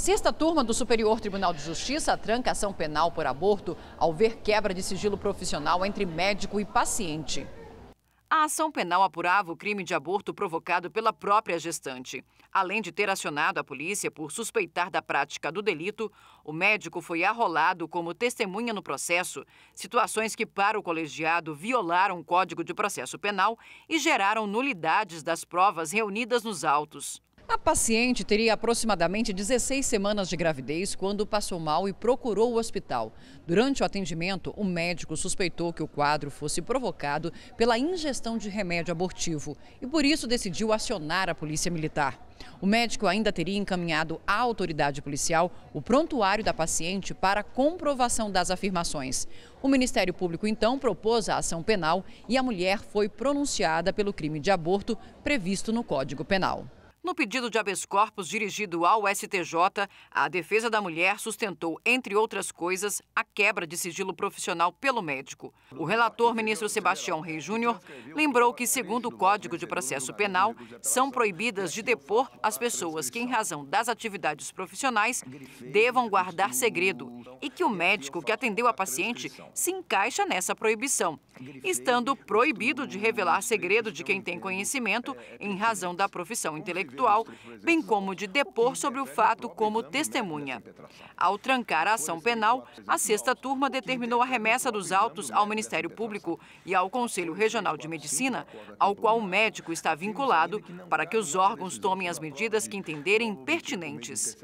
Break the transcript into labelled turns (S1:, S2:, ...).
S1: Sexta turma do Superior Tribunal de Justiça tranca ação penal por aborto ao ver quebra de sigilo profissional entre médico e paciente. A ação penal apurava o crime de aborto provocado pela própria gestante. Além de ter acionado a polícia por suspeitar da prática do delito, o médico foi arrolado como testemunha no processo, situações que, para o colegiado, violaram o Código de Processo Penal e geraram nulidades das provas reunidas nos autos. A paciente teria aproximadamente 16 semanas de gravidez quando passou mal e procurou o hospital. Durante o atendimento, o médico suspeitou que o quadro fosse provocado pela ingestão de remédio abortivo e por isso decidiu acionar a polícia militar. O médico ainda teria encaminhado à autoridade policial o prontuário da paciente para comprovação das afirmações. O Ministério Público então propôs a ação penal e a mulher foi pronunciada pelo crime de aborto previsto no Código Penal. No pedido de habeas corpus dirigido ao STJ, a defesa da mulher sustentou, entre outras coisas, a quebra de sigilo profissional pelo médico. O relator, ministro Sebastião Rei Júnior, lembrou que, segundo o Código de Processo Penal, são proibidas de depor as pessoas que, em razão das atividades profissionais, devam guardar segredo e que o médico que atendeu a paciente se encaixa nessa proibição, estando proibido de revelar segredo de quem tem conhecimento em razão da profissão intelectual bem como de depor sobre o fato como né? testemunha. Ao trancar a ação penal, a sexta turma determinou a remessa dos é autos ao Ministério Público e ao Conselho Regional de Medicina, ao qual o médico está vinculado, para que os órgãos tomem as medidas que entenderem tipo pertinentes.